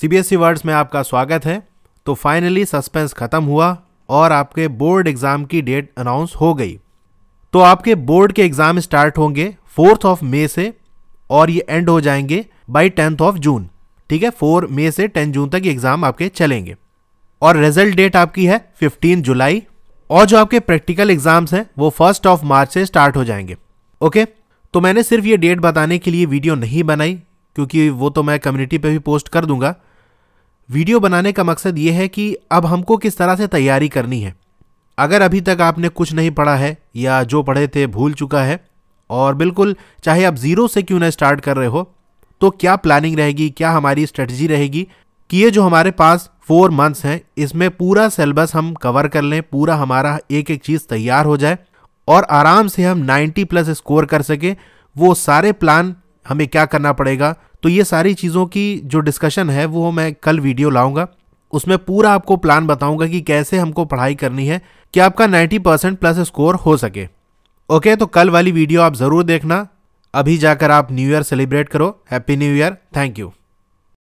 CBSE words e में आपका स्वागत है तो फाइनली सस्पेंस खत्म हुआ और आपके बोर्ड एग्जाम की डेट अनाउंस हो गई तो आपके बोर्ड के एग्जाम स्टार्ट होंगे फोर्थ ऑफ मे से और ये एंड हो जाएंगे बाई टेंथ ऑफ जून ठीक है फोर मे से टेन जून तक एग्जाम आपके चलेंगे और रिजल्ट डेट आपकी है फिफ्टीन जुलाई और जो आपके प्रैक्टिकल एग्जाम्स हैं वो फर्स्ट ऑफ मार्च से स्टार्ट हो जाएंगे ओके तो मैंने सिर्फ ये डेट बताने के लिए वीडियो नहीं बनाई क्योंकि वो तो मैं कम्युनिटी पे भी पोस्ट कर दूंगा वीडियो बनाने का मकसद ये है कि अब हमको किस तरह से तैयारी करनी है अगर अभी तक आपने कुछ नहीं पढ़ा है या जो पढ़े थे भूल चुका है और बिल्कुल चाहे आप ज़ीरो से क्यों ना स्टार्ट कर रहे हो तो क्या प्लानिंग रहेगी क्या हमारी स्ट्रेटजी रहेगी कि ये जो हमारे पास फोर मंथ्स हैं इसमें पूरा सिलेबस हम कवर कर लें पूरा हमारा एक एक चीज़ तैयार हो जाए और आराम से हम 90 प्लस स्कोर कर सकें वो सारे प्लान हमें क्या करना पड़ेगा तो ये सारी चीज़ों की जो डिस्कशन है वो मैं कल वीडियो लाऊंगा उसमें पूरा आपको प्लान बताऊंगा कि कैसे हमको पढ़ाई करनी है कि आपका 90 परसेंट प्लस स्कोर हो सके ओके तो कल वाली वीडियो आप ज़रूर देखना अभी जाकर आप न्यू ईयर सेलिब्रेट करो happy new year thank you